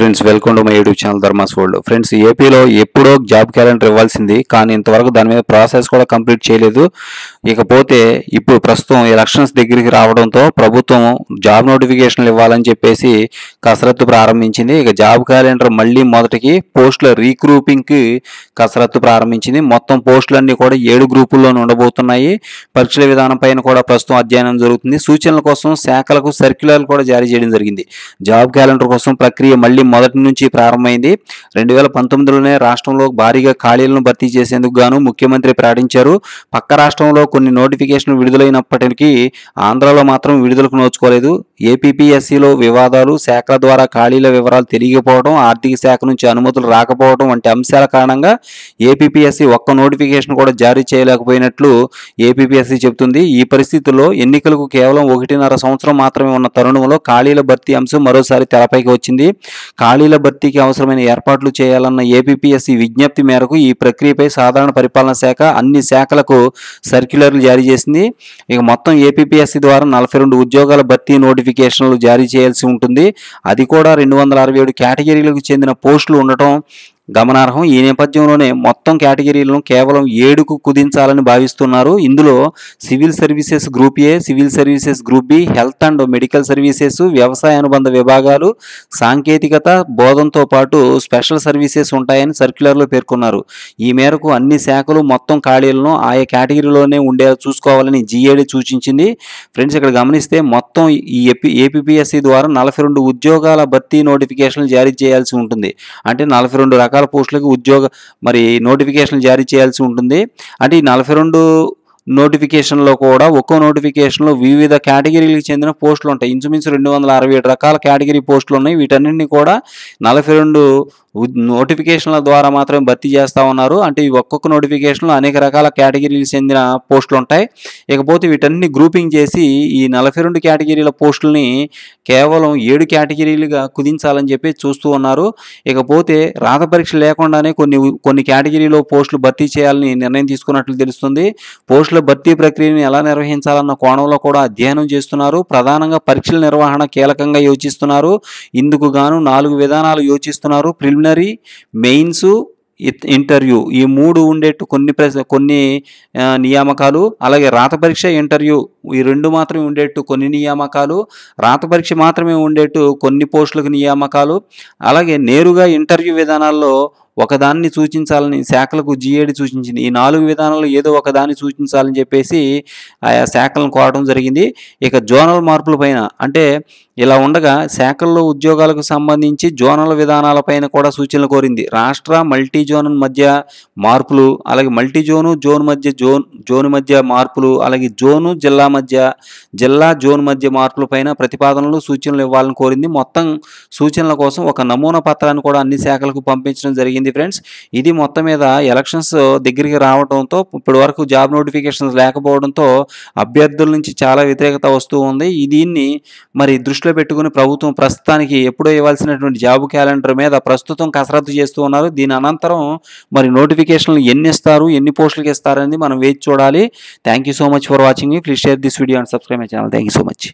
friends welcome to my YouTube channel Dharma's world friends ఏపీలో ఎప్పుడో job calendar ఇవ్వాల్సింది కానీ ఇంతవరకు దాని మీద ప్రాసెస్ కూడా కంప్లీట్ చేయలేదు ఇకపోతే ఇప్పుడు ప్రస్తుతం ఎలక్షన్స్ దగ్గరికి రావడంతో ప్రభుత్వం జాబ్ నోటిఫికేషన్లు ఇవ్వాలని చెప్పేసి కసరత్తు ప్రారంభించింది ఇక జాబ్ క్యాలెండర్ మళ్ళీ మొదటికి పోస్టుల రీగ్రూపింగ్కి కసరత్తు ప్రారంభించింది మొత్తం పోస్టులన్నీ కూడా ఏడు గ్రూపుల్లో ఉండబోతున్నాయి పరీక్షల విధానం పైన కూడా ప్రస్తుతం అధ్యయనం జరుగుతుంది సూచనల కోసం శాఖలకు సర్క్యులర్లు కూడా జారీ చేయడం జరిగింది జాబ్ క్యాలెండర్ కోసం ప్రక్రియ మళ్ళీ మొదటి నుంచి ప్రారంభమైంది రెండు వేల పంతొమ్మిదిలోనే రాష్ట్రంలో భారీగా ఖాళీలను భర్తీ చేసేందుకు గాను ముఖ్యమంత్రి ప్రకటించారు పక్క రాష్ట్రంలో కొన్ని నోటిఫికేషన్లు విడుదలైనప్పటికీ ఆంధ్రాలో మాత్రం విడుదలకు నోచుకోలేదు ఏపీపీఎస్సీలో వివాదాలు శాఖల ద్వారా ఖాళీల వివరాలు తెలియకపోవడం ఆర్థిక శాఖ నుంచి అనుమతులు రాకపోవడం వంటి అంశాల కారణంగా ఏపీపీఎస్సీ ఒక్క నోటిఫికేషన్ కూడా జారీ చేయలేకపోయినట్లు ఏపీపీఎస్సీ చెబుతుంది ఈ పరిస్థితుల్లో ఎన్నికలకు కేవలం ఒకటిన్నర సంవత్సరం మాత్రమే ఉన్న తరుణంలో ఖాళీల భర్తీ అంశం మరోసారి తెరపైకి వచ్చింది ఖాళీల భర్తీకి అవసరమైన ఏర్పాట్లు చేయాలన్న ఏపీఎస్సీ విజ్ఞప్తి మేరకు ఈ ప్రక్రియపై సాధారణ పరిపాలన శాఖ అన్ని శాఖలకు సర్క్యులర్లు జారీ చేసింది ఇక మొత్తం ఏపీఎస్సీ ద్వారా నలభై రెండు ఉద్యోగాల భర్తీ నోటిఫికేషన్లు జారీ చేయాల్సి ఉంటుంది అది కూడా రెండు వందల అరవై ఏడు కేటగిరీలకు చెందిన పోస్టులు ఉండటం గమనార్హం ఈ నేపథ్యంలోనే మొత్తం కేటగిరీలను కేవలం ఏడుకు కుదించాలని భావిస్తున్నారు ఇందులో civil services group A civil services group B health and medical services వ్యవసాయ అనుబంధ విభాగాలు సాంకేతికత బోధంతో పాటు స్పెషల్ సర్వీసెస్ ఉంటాయని సర్క్యులర్లో పేర్కొన్నారు ఈ మేరకు అన్ని శాఖలు మొత్తం ఖాళీలను ఆయా కేటగిరీలోనే ఉండేలా చూసుకోవాలని జీఏడి సూచించింది ఫ్రెండ్స్ ఇక్కడ గమనిస్తే మొత్తం ఈ ఏపీఎస్సి ద్వారా నలభై రెండు ఉద్యోగాల భర్తీ నోటిఫికేషన్లు జారీ చేయాల్సి ఉంటుంది అంటే నలభై రెండు రకాల రకాల పోస్టులకు ఉద్యోగ మరి నోటిఫికేషన్లు జారీ చేయాల్సి ఉంటుంది అంటే ఈ నలభై రెండు నోటిఫికేషన్లో కూడా ఒక్కో నోటిఫికేషన్లో వివిధ కేటగిరీలకు చెందిన పోస్టులు ఉంటాయి ఇంచుమించు రెండు వందల అరవై ఏడు రకాల కేటగిరీ పోస్టులు ఉన్నాయి వీటన్నింటినీ కూడా నలభై రెండు నోటిఫికేషన్ల ద్వారా మాత్రమే భర్తీ చేస్తూ ఉన్నారు అంటే ఈ ఒక్కొక్క నోటిఫికేషన్లో అనేక రకాల కేటగిరీలకు చెందిన పోస్టులు ఉంటాయి ఇకపోతే వీటన్ని గ్రూపింగ్ చేసి ఈ నలభై రెండు కేటగిరీల పోస్టుల్ని కేవలం ఏడు కేటగిరీలుగా కుదించాలని చెప్పి చూస్తూ ఉన్నారు ఇకపోతే రాత పరీక్ష లేకుండానే కొన్ని కొన్ని కేటగిరీలో పోస్టులు భర్తీ చేయాలని నిర్ణయం తీసుకున్నట్లు తెలుస్తుంది పోస్టుల భర్తీ ప్రక్రియను ఎలా నిర్వహించాలన్న కోణంలో కూడా అధ్యయనం చేస్తున్నారు ప్రధానంగా పరీక్షల నిర్వహణ కీలకంగా యోచిస్తున్నారు ఇందుకు గాను నాలుగు విధానాలు యోచిస్తున్నారు ప్రిలిమినరీ మెయిన్సు ఇంటర్వ్యూ ఈ మూడు ఉండేట్టు కొన్ని ప్రశ్న కొన్ని నియామకాలు అలాగే రాత పరీక్ష ఇంటర్వ్యూ ఈ రెండు మాత్రమే ఉండేట్టు కొన్ని నియామకాలు రాత పరీక్ష మాత్రమే ఉండేట్టు కొన్ని పోస్టులకు నియామకాలు అలాగే నేరుగా ఇంటర్వ్యూ విధానాల్లో ఒకదాన్ని సూచించాలని శాఖలకు జీఏడి సూచించింది ఈ నాలుగు విధానాలు ఏదో ఒకదాన్ని సూచించాలని చెప్పేసి ఆయా శాఖలను కోరడం జరిగింది ఇక జోనల్ మార్పుల పైన అంటే ఇలా ఉండగా శాఖల్లో ఉద్యోగాలకు సంబంధించి జోనల్ విధానాలపైన కూడా సూచనలు కోరింది రాష్ట్ర మల్టీ జోన్ మధ్య మార్పులు అలాగే మల్టీ జోను జోన్ మధ్య జోన్ జోన్ మధ్య మార్పులు అలాగే జోను జిల్లా మధ్య జిల్లా జోన్ మధ్య మార్పులపైన ప్రతిపాదనలు సూచనలు ఇవ్వాలని కోరింది మొత్తం సూచనల కోసం ఒక నమూనా పత్రాన్ని కూడా అన్ని శాఖలకు పంపించడం జరిగింది జరిగింది ఫ్రెండ్స్ ఇది మొత్తం మీద ఎలక్షన్స్ దగ్గరికి రావడంతో ఇప్పటి వరకు జాబ్ నోటిఫికేషన్స్ లేకపోవడంతో అభ్యర్థుల నుంచి చాలా వ్యతిరేకత వస్తూ ఉంది దీన్ని మరి దృష్టిలో పెట్టుకుని ప్రభుత్వం ప్రస్తుతానికి ఎప్పుడో ఇవ్వాల్సినటువంటి జాబ్ క్యాలెండర్ మీద ప్రస్తుతం కసరత్తు చేస్తూ ఉన్నారు దీని అనంతరం మరి నోటిఫికేషన్లు ఎన్ని ఇస్తారు ఎన్ని పోస్టులకి ఇస్తారనేది మనం వేచి చూడాలి thank you so much for watching please share this video and subscribe my channel thank you so much